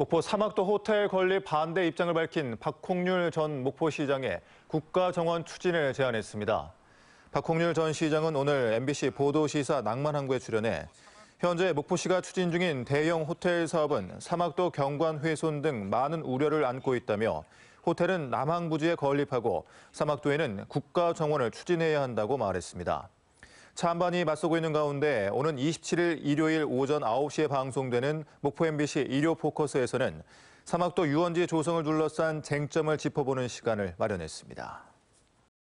목포 사막도 호텔 건립 반대 입장을 밝힌 박홍률 전 목포시장의 국가정원 추진을 제안했습니다. 박홍률 전 시장은 오늘 MBC 보도시사 낭만항구에 출연해 현재 목포시가 추진 중인 대형 호텔 사업은 사막도 경관 훼손 등 많은 우려를 안고 있다며 호텔은 남항 부지에 건립하고 사막도에는 국가정원을 추진해야 한다고 말했습니다. 찬반이 맞서고 있는 가운데 오는 27일 일요일 오전 9시에 방송되는 목포 MBC 일요 포커스에서는 사막도 유원지 조성을 둘러싼 쟁점을 짚어보는 시간을 마련했습니다.